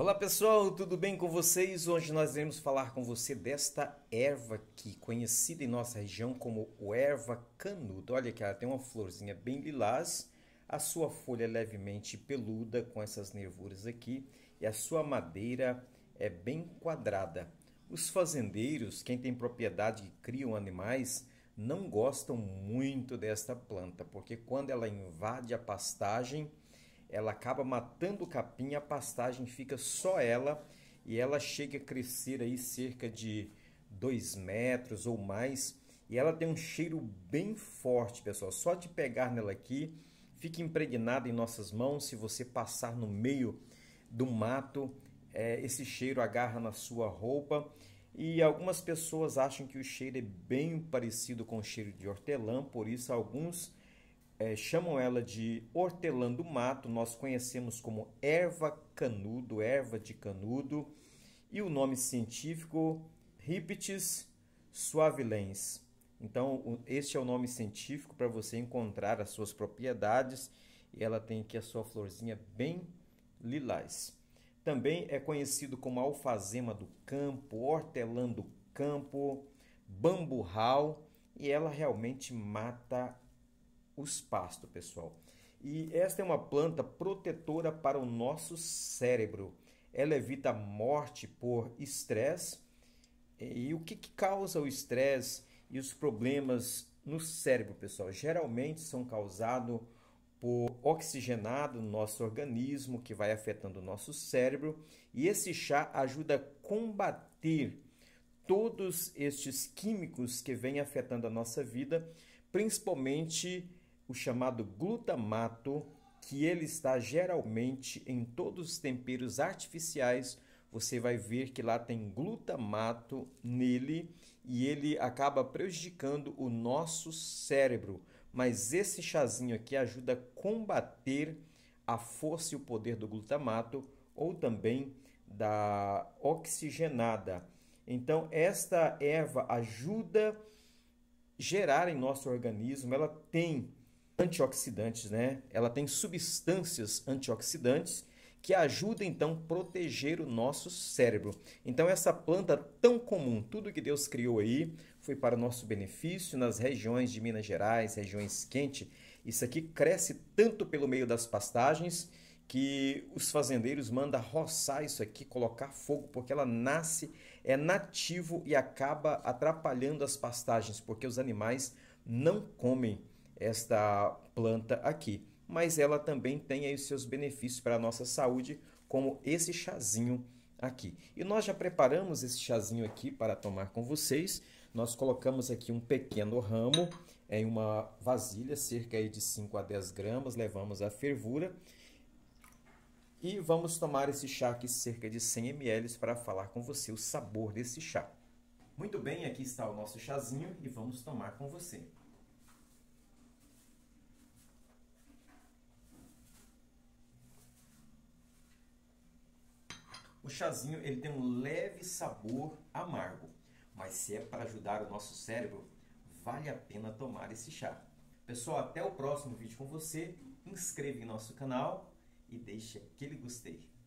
Olá pessoal, tudo bem com vocês? Hoje nós iremos falar com você desta erva aqui, conhecida em nossa região como erva canuda. Olha que ela tem uma florzinha bem lilás, a sua folha é levemente peluda com essas nervuras aqui e a sua madeira é bem quadrada. Os fazendeiros, quem tem propriedade e criam animais, não gostam muito desta planta, porque quando ela invade a pastagem, ela acaba matando o capim, a pastagem fica só ela e ela chega a crescer aí cerca de 2 metros ou mais. E ela tem um cheiro bem forte, pessoal. Só de pegar nela aqui, fica impregnada em nossas mãos. Se você passar no meio do mato, é, esse cheiro agarra na sua roupa. E algumas pessoas acham que o cheiro é bem parecido com o cheiro de hortelã, por isso alguns é, chamam ela de hortelã do mato, nós conhecemos como erva canudo, erva de canudo, e o nome científico Riptis suavilens. Então, este é o nome científico para você encontrar as suas propriedades. E ela tem aqui a sua florzinha bem lilás. Também é conhecido como alfazema do campo, hortelã do campo, bamburral. E ela realmente mata os pasto, pessoal. E esta é uma planta protetora para o nosso cérebro. Ela evita morte por estresse. E o que, que causa o estresse e os problemas no cérebro, pessoal? Geralmente são causados por oxigenado no nosso organismo, que vai afetando o nosso cérebro. E esse chá ajuda a combater todos estes químicos que vêm afetando a nossa vida, principalmente o chamado glutamato, que ele está geralmente em todos os temperos artificiais. Você vai ver que lá tem glutamato nele e ele acaba prejudicando o nosso cérebro. Mas esse chazinho aqui ajuda a combater a força e o poder do glutamato ou também da oxigenada. Então, esta erva ajuda a gerar em nosso organismo, ela tem antioxidantes, né? Ela tem substâncias antioxidantes que ajudam então a proteger o nosso cérebro. Então essa planta tão comum, tudo que Deus criou aí foi para o nosso benefício nas regiões de Minas Gerais, regiões quentes. Isso aqui cresce tanto pelo meio das pastagens que os fazendeiros mandam roçar isso aqui, colocar fogo, porque ela nasce, é nativo e acaba atrapalhando as pastagens, porque os animais não comem esta planta aqui. Mas ela também tem aí os seus benefícios para a nossa saúde, como esse chazinho aqui. E nós já preparamos esse chazinho aqui para tomar com vocês. Nós colocamos aqui um pequeno ramo em uma vasilha, cerca de 5 a 10 gramas, levamos à fervura. E vamos tomar esse chá aqui, cerca de 100 ml, para falar com você o sabor desse chá. Muito bem, aqui está o nosso chazinho e vamos tomar com você. O chazinho ele tem um leve sabor amargo, mas se é para ajudar o nosso cérebro, vale a pena tomar esse chá. Pessoal, até o próximo vídeo com você. Inscreva em nosso canal e deixe aquele gostei.